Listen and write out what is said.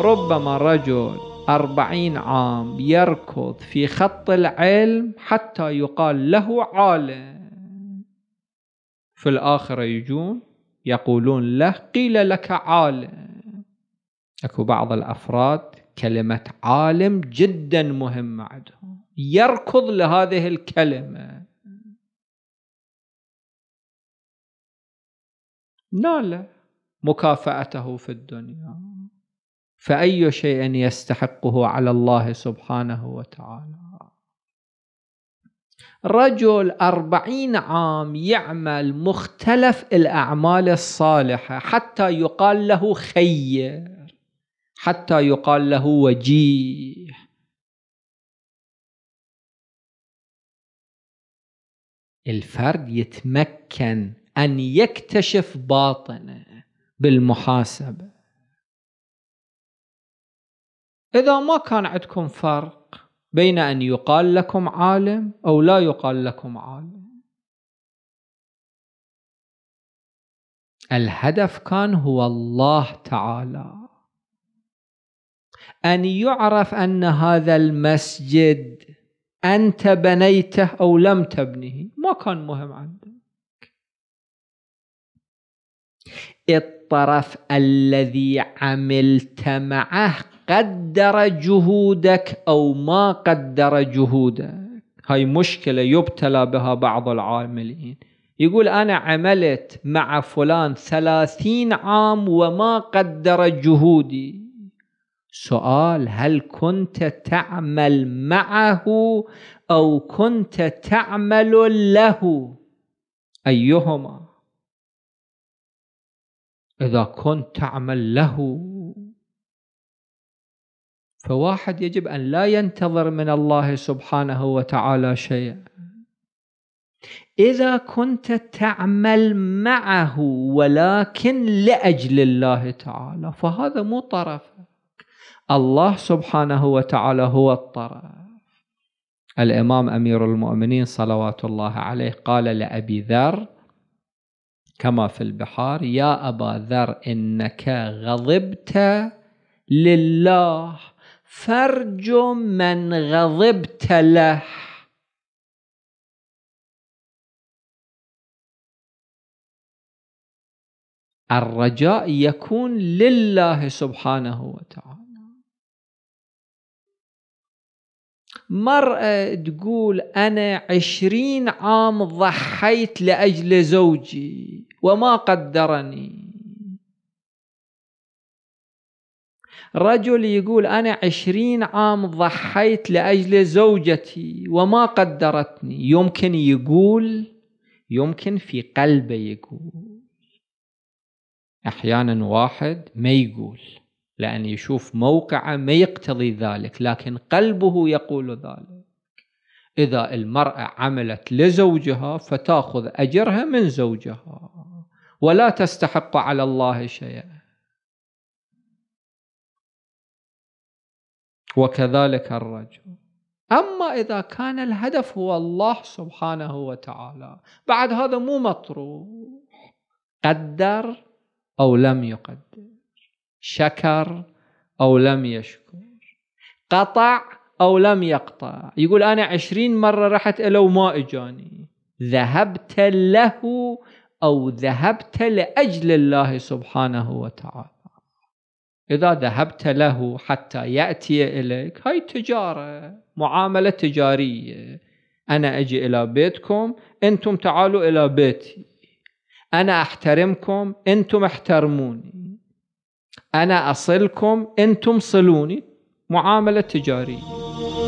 ربما رجل أربعين عام يركض في خط العلم حتى يقال له عالم في الآخرة يجون يقولون له قيل لك عالم أكو بعض الأفراد كلمة عالم جدا مهمة عندهم يركض لهذه الكلمة نال مكافأته في الدنيا فأي شيء يستحقه على الله سبحانه وتعالى رجل أربعين عام يعمل مختلف الأعمال الصالحة حتى يقال له خير حتى يقال له وجيه الفرد يتمكن أن يكتشف باطنه بالمحاسبة إذا ما كان عندكم فرق بين أن يقال لكم عالم أو لا يقال لكم عالم الهدف كان هو الله تعالى أن يعرف أن هذا المسجد أنت بنيته أو لم تبنه ما كان مهم عندك الطرف الذي عملت معه قدر جهودك أو ما قدر جهودك هاي مشكلة يبتلى بها بعض العاملين يقول أنا عملت مع فلان ثلاثين عام وما قدر جهودي سؤال هل كنت تعمل معه أو كنت تعمل له أيهما إذا كنت تعمل له فواحد يجب أن لا ينتظر من الله سبحانه وتعالى شيئا إذا كنت تعمل معه ولكن لأجل الله تعالى فهذا مو طرفك الله سبحانه وتعالى هو الطرف الإمام أمير المؤمنين صلوات الله عليه قال لأبي ذر كما في البحار يا أبا ذر إنك غضبت لله فرج من غضبت له الرجاء يكون لله سبحانه وتعالى مرأة تقول أنا عشرين عام ضحيت لأجل زوجي وما قدرني رجل يقول أنا عشرين عام ضحيت لأجل زوجتي وما قدرتني يمكن يقول يمكن في قلبه يقول أحيانا واحد ما يقول لأن يشوف موقعه ما يقتضي ذلك لكن قلبه يقول ذلك إذا المرأة عملت لزوجها فتأخذ أجرها من زوجها ولا تستحق على الله شيئا وكذلك الرجل أما إذا كان الهدف هو الله سبحانه وتعالى بعد هذا مو مطروح قدر أو لم يقدر شكر أو لم يشكر قطع أو لم يقطع يقول أنا عشرين مرة رحت له وما إجاني ذهبت له أو ذهبت لأجل الله سبحانه وتعالى إذا ذهبت له حتى يأتي إليك هاي تجارة معاملة تجارية أنا أجي إلى بيتكم أنتم تعالوا إلى بيتي أنا أحترمكم أنتم احترموني أنا أصلكم أنتم صلوني معاملة تجارية